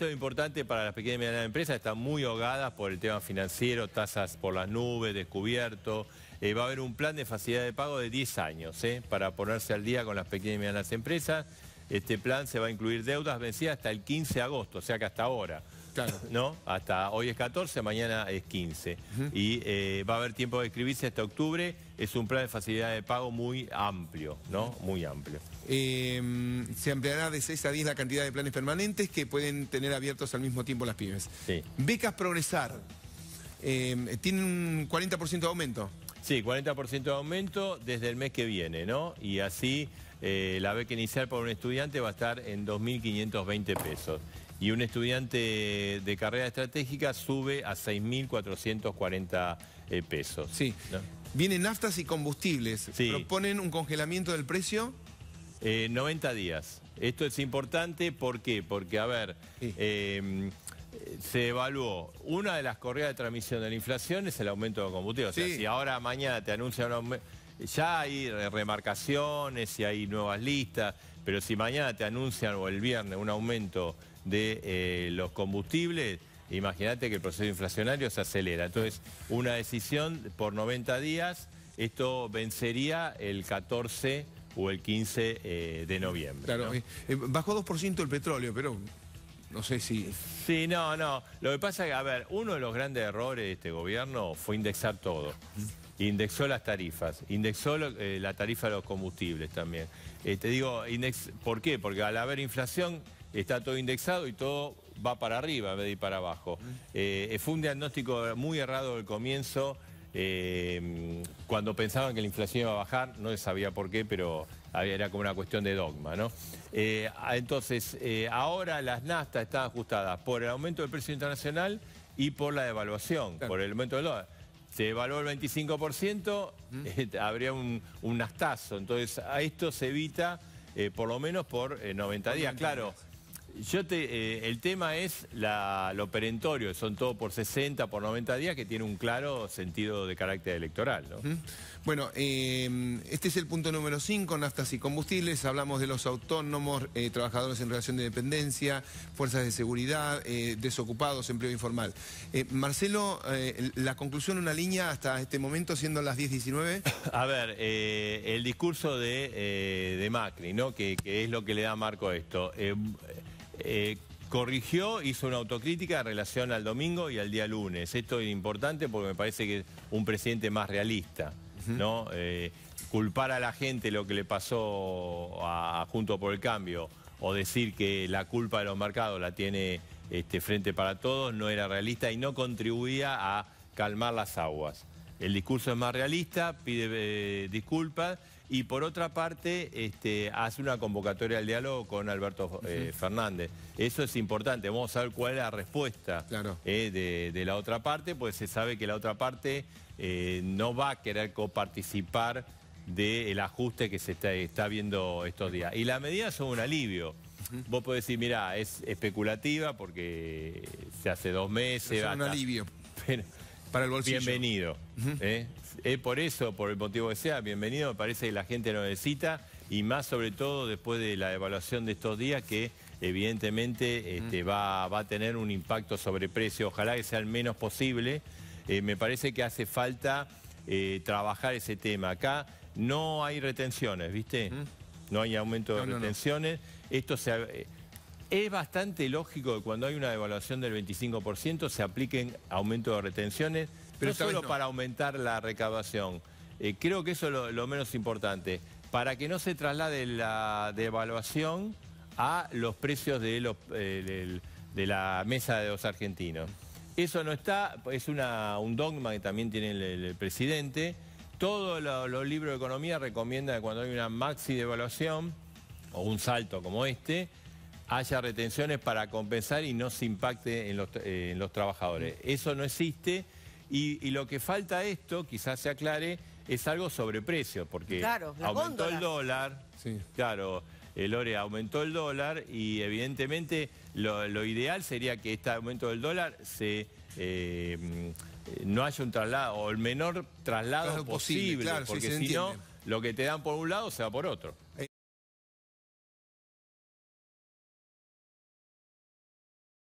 Esto es importante para las pequeñas y medianas empresas, están muy ahogadas por el tema financiero, tasas por las nubes, descubierto. Eh, va a haber un plan de facilidad de pago de 10 años ¿eh? para ponerse al día con las pequeñas y medianas empresas. Este plan se va a incluir deudas vencidas hasta el 15 de agosto, o sea que hasta ahora. ¿No? Hasta hoy es 14, mañana es 15. Y eh, va a haber tiempo de escribirse hasta octubre. Es un plan de facilidad de pago muy amplio, ¿no? Muy amplio. Em, se ampliará de 6 a 10 la cantidad de planes permanentes que pueden tener abiertos al mismo tiempo las pymes. Becas Progresar. Em, tienen un 40% de aumento. Sí, 40% de aumento desde el mes que viene, ¿no? Y así eh, la beca inicial por un estudiante va a estar en 2.520 pesos y un estudiante de carrera estratégica sube a 6.440 eh, pesos. Sí. Vienen naftas y combustibles. Sí. ¿Proponen un congelamiento del precio? 90 eh, días. Esto es importante, ¿por qué? Porque, a ver, em, se evaluó. Una de las correas de transmisión de la inflación es el aumento de combustible. O sea, si ahora mañana te anuncian un aumento... Ya hay remarcaciones y hay nuevas listas, pero si mañana te anuncian o el viernes un aumento de eh, los combustibles, imagínate que el proceso inflacionario se acelera. Entonces, una decisión por 90 días, esto vencería el 14 o el 15 eh, de noviembre. Claro, eh, bajó 2% el petróleo, pero no sé si... Sí, no, no. Lo que pasa es que, a ver, uno de los grandes errores de este gobierno fue indexar todo. Indexó las tarifas, indexó la tarifa de los combustibles también. te digo, index, ¿por qué? Porque al haber inflación está todo indexado y todo va para arriba en vez para abajo. Eh, fue un diagnóstico muy errado del comienzo. Eh, cuando pensaban que la inflación iba a bajar, no sabía por qué, pero había, era como una cuestión de dogma, ¿no? Eh, ah, entonces, ahora las nastas están ajustadas por el aumento del precio internacional y por la devaluación, por el aumento del dólar se devaluó el 25%, este, habría un, un, nastazo. Entonces, a esto se evita por lo menos por 90 días. Claro, yo te, eh, el tema es lo perentorio, son todo por 60, por 90 días, que tiene un claro sentido de carácter electoral. Bueno, em, este es el punto número 5, naftas y combustibles. Hablamos de los autónomos, eh, trabajadores en relación de dependencia, fuerzas de seguridad, eh, desocupados, empleo informal. Marcelo, la conclusión, una línea hasta este momento, siendo las 10.19. A ver, el discurso de, Macri, ¿no? Que, que, es lo que le da marco a esto eh, corrigió, hizo una autocrítica en relación al domingo y al día lunes. Esto es importante porque me parece que es un presidente más realista, eh, culpar a la gente lo que le pasó Junto por el Cambio o decir que la culpa de los mercados la tiene este, Frente para Todos no era realista y no contribuía a calmar las aguas el discurso es más realista, pide eh, disculpas y por otra parte este, hace una convocatoria al diálogo con Alberto eh, Fernández. Eso es importante, vamos a ver cuál es la respuesta eh, de, la otra parte, pues se sabe que la otra parte no va a querer coparticipar del ajuste que se está, viendo estos días. Y las medidas son un alivio. Vos podés decir, mira, es especulativa porque se hace dos meses. Es un alivio. Para el bolsillo. Bienvenido. Es eh, eh, por eso, por el motivo que sea, bienvenido. Me parece que la gente lo necesita y más sobre todo después de la evaluación de estos días que evidentemente este, va, va, a tener un impacto sobre precio. Ojalá que sea el menos posible. Eh, me parece que hace falta trabajar ese tema. Acá no hay retenciones, ¿viste? No hay aumento de retenciones. Esto se es bastante lógico que cuando hay una devaluación del 25% se apliquen aumentos de retenciones, pero solo para aumentar la recaudación. Eh, creo que eso es lo, menos importante. Para que no se traslade la devaluación a los precios de, eh, la mesa de los argentinos. Eso no está, es un dogma que también tiene el, presidente. Todos los libros de economía recomiendan que cuando hay una maxi devaluación o un salto como este, haya retenciones para compensar y no se impacte en los, eh, trabajadores. Mm. Eso no existe y, lo que falta esto, quizás se aclare, es algo sobre precio, porque aumentó el dólar, claro, el eh, Lore, aumentó el dólar y evidentemente lo, ideal sería que este aumento del dólar se... Eh, mm, no haya un traslado, o el menor traslado posible, porque si no, lo que te dan por un lado se va por otro.